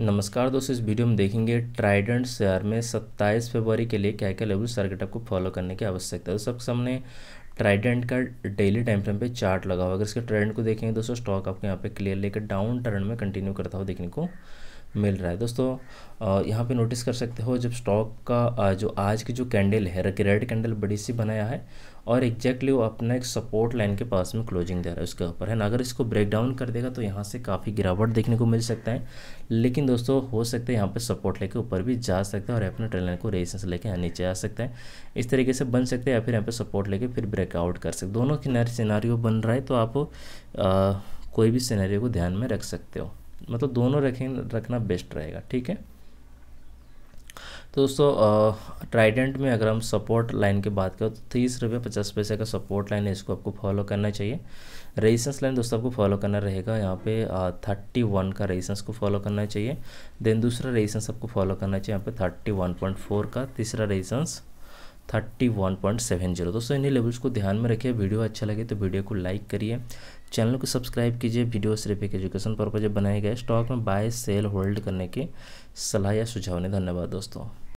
नमस्कार दोस्तों इस वीडियो में देखेंगे ट्राइडेंट शेयर में 27 फरवरी के लिए क्या क्या लेवल सर्किट आपको फॉलो करने की आवश्यकता है सबके सामने ट्राइडेंट का डेली टाइम फ्रेम पे चार्ट लगा हुआ अगर इसके ट्रेंड को देखेंगे दोस्तों स्टॉक आपको यहाँ पे क्लियर लेकर डाउन टर्न में कंटिन्यू करता हुआ देखने को मिल रहा है दोस्तों यहाँ पे नोटिस कर सकते हो जब स्टॉक का जो आज की जो कैंडल है रेड कैंडल बड़ी सी बनाया है और एग्जैक्टली वो अपना एक सपोर्ट लाइन के पास में क्लोजिंग दे रहा है उसके ऊपर है ना अगर इसको ब्रेक डाउन कर देगा तो यहाँ से काफ़ी गिरावट देखने को मिल सकता है लेकिन दोस्तों हो सकता है यहाँ पर सपोर्ट लेके ऊपर भी जा सकता है और अपने ट्रेन लाइन को रेजिस्टेंस लेके नीचे आ सकता है इस तरीके से बन सकते हैं या फिर यहाँ पर सपोर्ट लेके फिर ब्रेकआउट कर सकते दोनों किनारे सिनारियो बन रहा है तो आप आ, कोई भी सिनेरियो को ध्यान में रख सकते हो मतलब दोनों रखें रखना बेस्ट रहेगा ठीक है तो दोस्तों ट्राइडेंट में अगर हम सपोर्ट लाइन की बात करें तो तीस रुपये पचास पैसे का सपोर्ट लाइन है इसको आपको फॉलो करना चाहिए रेजिस्टेंस लाइन दोस्तों आपको फॉलो करना रहेगा यहाँ पे थर्टी वन का रेजिस्टेंस को फॉलो करना चाहिए देन दूसरा रेजिस्टेंस आपको फॉलो करना चाहिए यहाँ पे थर्टी वन पॉइंट फोर का तीसरा resistance thirty one point seven zero दोस्तों इन्हीं लेवल्स को ध्यान में रखिए वीडियो अच्छा लगे तो वीडियो को लाइक करिए चैनल को सब्सक्राइब कीजिए वीडियो सिर्फ एक एजुकेशन पर्पज बनाए गए स्टॉक में बाय सेल होल्ड करने की सलाह या सुझाव ने धन्यवाद दोस्तों